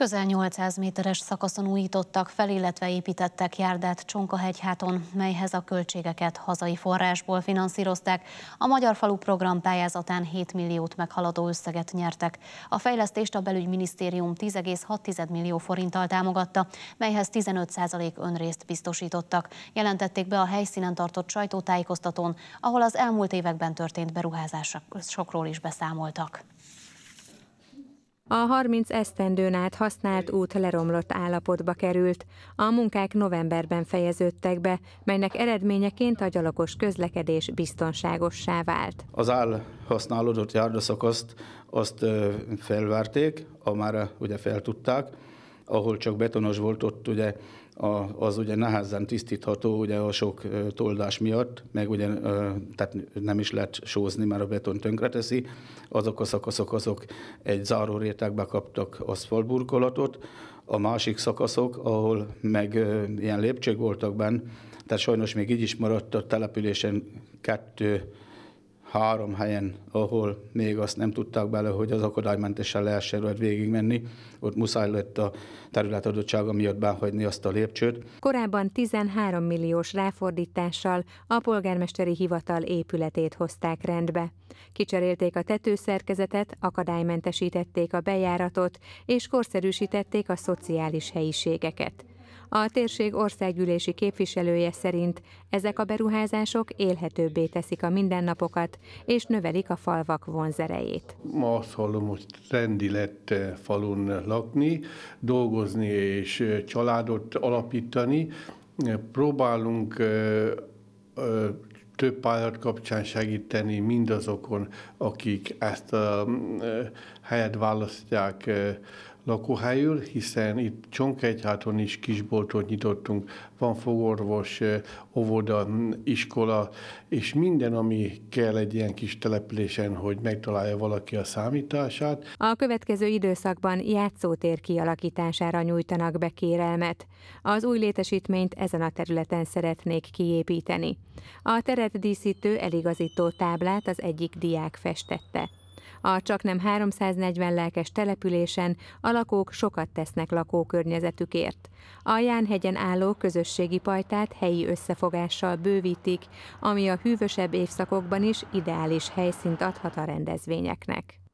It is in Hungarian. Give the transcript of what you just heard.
Közel 800 méteres szakaszon újítottak fel, illetve építettek járdát Csonkahegyháton, melyhez a költségeket hazai forrásból finanszírozták. A Magyar Falu program pályázatán 7 milliót meghaladó összeget nyertek. A fejlesztést a belügyminisztérium 10,6 millió forinttal támogatta, melyhez 15% önrészt biztosítottak. Jelentették be a helyszínen tartott sajtótájékoztatón, ahol az elmúlt években történt beruházásokról is beszámoltak. A 30 esztendőn át használt út leromlott állapotba került. A munkák novemberben fejeződtek be, melynek eredményeként a gyalogos közlekedés biztonságossá vált. Az áll használódott járdaszakaszt azt felvárték, amára ugye feltudták, ahol csak betonos volt, ott ugye a, az ugye nehezen tisztítható ugye a sok toldás miatt, meg ugye tehát nem is lehet sózni, mert a beton tönkreteszi. Azok a szakaszok, azok egy záró rétegbe kaptak aszfaltburkolatot, a másik szakaszok, ahol meg ilyen lépcsők voltak benne, tehát sajnos még így is maradt a településen kettő három helyen, ahol még azt nem tudták bele, hogy az akadálymentesen lehessen rajta végigmenni, ott muszáj lett a területadottsága miatt behagyni azt a lépcsőt. Korábban 13 milliós ráfordítással a polgármesteri hivatal épületét hozták rendbe. Kicserélték a tetőszerkezetet, akadálymentesítették a bejáratot, és korszerűsítették a szociális helyiségeket. A térség országgyűlési képviselője szerint ezek a beruházások élhetőbbé teszik a mindennapokat, és növelik a falvak vonzerejét. Ma azt hallom, hogy trendi lett eh, falun lakni, dolgozni és eh, családot alapítani. Eh, próbálunk több pályát kapcsán segíteni mindazokon, akik ezt a mm, helyet választják lakóhelyül, hiszen itt Csonkegyháton is kisboltot nyitottunk, van fogorvos, óvoda, iskola, és minden, ami kell egy ilyen kis településen, hogy megtalálja valaki a számítását. A következő időszakban játszótér kialakítására nyújtanak be kérelmet. Az új létesítményt ezen a területen szeretnék kiépíteni. A teret díszítő eligazító táblát az egyik diák festette. A csaknem 340 lelkes településen a lakók sokat tesznek lakókörnyezetükért. A Jánhegyen álló közösségi pajtát helyi összefogással bővítik, ami a hűvösebb évszakokban is ideális helyszínt adhat a rendezvényeknek.